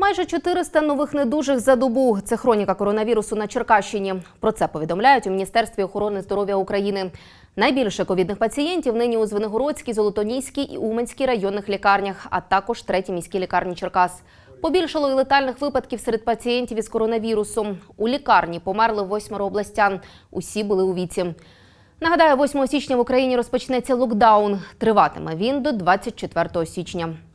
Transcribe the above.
Майже 400 нових недужих за добу. Це хроніка коронавірусу на Черкащині. Про це повідомляють у Міністерстві охорони здоров'я України. Найбільше ковідних пацієнтів нині у Звенигородській, Золотоніській і Уменській районних лікарнях, а також третій міській лікарні Черкас. Побільшало і летальних випадків серед пацієнтів із коронавірусом. У лікарні померли восьмеро областян. Усі були у віці. Нагадаю, 8 січня в Україні розпочнеться локдаун. Триватиме він до 24 січня.